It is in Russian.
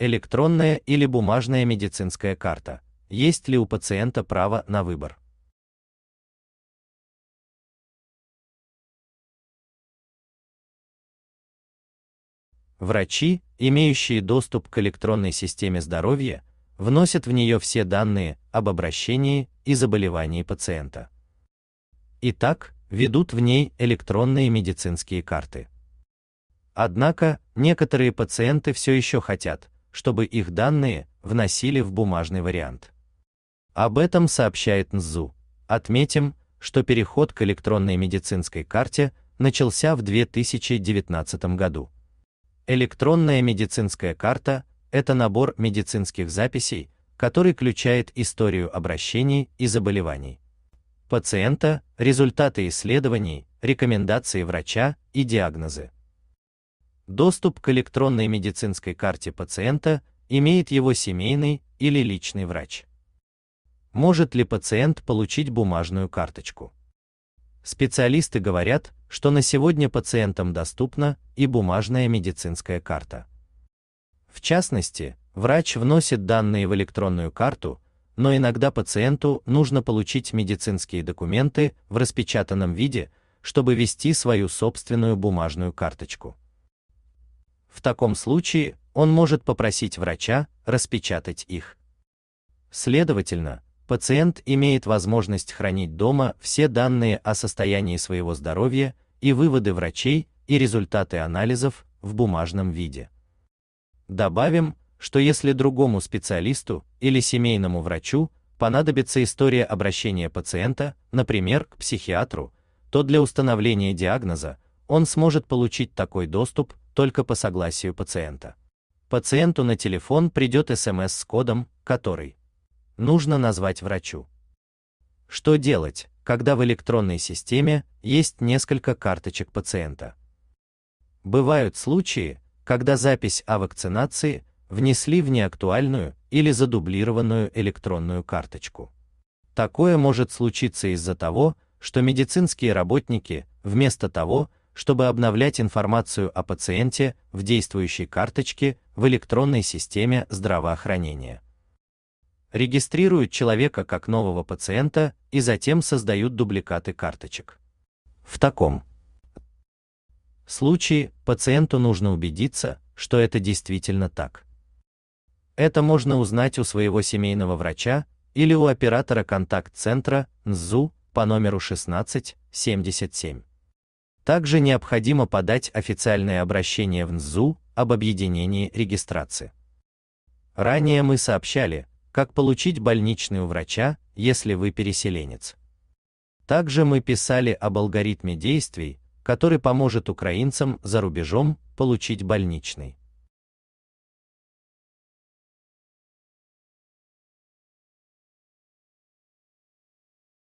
электронная или бумажная медицинская карта, есть ли у пациента право на выбор. Врачи, имеющие доступ к электронной системе здоровья, вносят в нее все данные об обращении и заболевании пациента. Итак, ведут в ней электронные медицинские карты. Однако, некоторые пациенты все еще хотят, чтобы их данные вносили в бумажный вариант. Об этом сообщает НЗУ. Отметим, что переход к электронной медицинской карте начался в 2019 году. Электронная медицинская карта это набор медицинских записей, который включает историю обращений и заболеваний пациента, результаты исследований, рекомендации врача и диагнозы. Доступ к электронной медицинской карте пациента имеет его семейный или личный врач. Может ли пациент получить бумажную карточку? Специалисты говорят, что на сегодня пациентам доступна и бумажная медицинская карта. В частности, врач вносит данные в электронную карту, но иногда пациенту нужно получить медицинские документы в распечатанном виде, чтобы вести свою собственную бумажную карточку. В таком случае он может попросить врача распечатать их. Следовательно, пациент имеет возможность хранить дома все данные о состоянии своего здоровья и выводы врачей и результаты анализов в бумажном виде. Добавим, что если другому специалисту или семейному врачу понадобится история обращения пациента, например, к психиатру, то для установления диагноза он сможет получить такой доступ только по согласию пациента. Пациенту на телефон придет СМС с кодом, который нужно назвать врачу. Что делать, когда в электронной системе есть несколько карточек пациента? Бывают случаи, когда запись о вакцинации внесли в неактуальную или задублированную электронную карточку. Такое может случиться из-за того, что медицинские работники, вместо того, чтобы обновлять информацию о пациенте в действующей карточке в электронной системе здравоохранения. Регистрируют человека как нового пациента и затем создают дубликаты карточек. В таком случае пациенту нужно убедиться, что это действительно так. Это можно узнать у своего семейного врача или у оператора контакт-центра НЗУ по номеру 1677. Также необходимо подать официальное обращение в НЗУ об объединении регистрации. Ранее мы сообщали, как получить больничный у врача, если вы переселенец. Также мы писали об алгоритме действий, который поможет украинцам за рубежом получить больничный.